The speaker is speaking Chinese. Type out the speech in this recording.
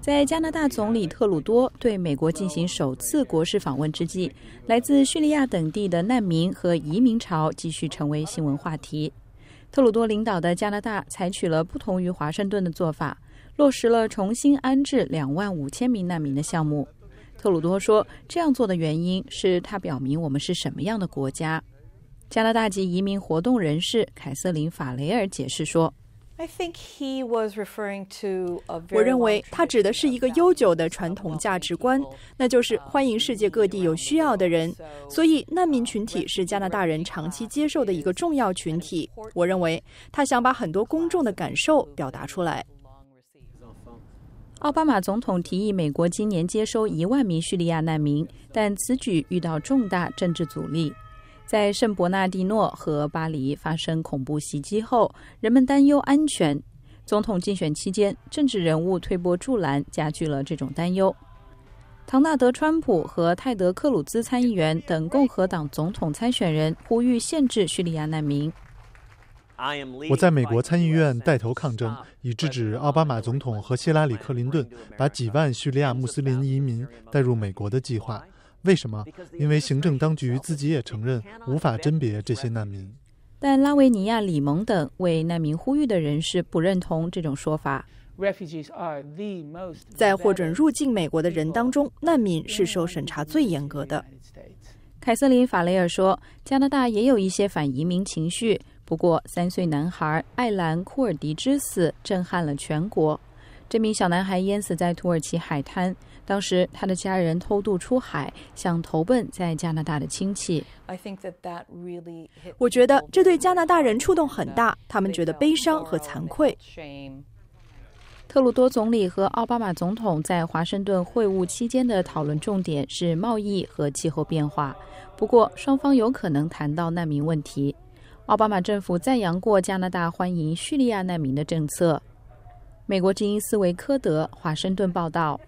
在加拿大总理特鲁多对美国进行首次国事访问之际，来自叙利亚等地的难民和移民潮继续成为新闻话题。特鲁多领导的加拿大采取了不同于华盛顿的做法，落实了重新安置两万五千名难民的项目。特鲁多说，这样做的原因是他表明我们是什么样的国家。加拿大籍移民活动人士凯瑟琳·法雷尔解释说。I think referring to he was 我认为他指的是一个悠久的传统价值观，那就是欢迎世界各地有需要的人。所以，难民群体是加拿大人长期接受的一个重要群体。我认为他想把很多公众的感受表达出来。奥巴马总统提议美国今年接收一万名叙利亚难民，但此举遇到重大政治阻力。在圣伯纳蒂诺和巴黎发生恐怖袭击后，人们担忧安全。总统竞选期间，政治人物推波助澜，加剧了这种担忧。唐纳德·川普和泰德·克鲁兹参议员等共和党总统参选人呼吁限制叙利亚难民。我在美国参议院带头抗争，以制止奥巴马总统和希拉里·克林顿把几万叙利亚穆斯林移民带入美国的计划。为什么？因为行政当局自己也承认无法甄别这些难民。但拉维尼亚、李蒙等为难民呼吁的人士不认同这种说法。在获准入境美国的人当中，难民是受审查最严格的。凯瑟琳·法雷尔说：“加拿大也有一些反移民情绪，不过三岁男孩艾兰·库尔迪之死震撼了全国。”这名小男孩淹死在土耳其海滩。当时，他的家人偷渡出海，想投奔在加拿大的亲戚。我觉得这对加拿大人触动很大，他们觉得悲伤和惭愧。特鲁多总理和奥巴马总统在华盛顿会晤期间的讨论重点是贸易和气候变化，不过双方有可能谈到难民问题。奥巴马政府赞扬过加拿大欢迎叙利亚难民的政策。美国《精英斯维科德，华盛顿报道。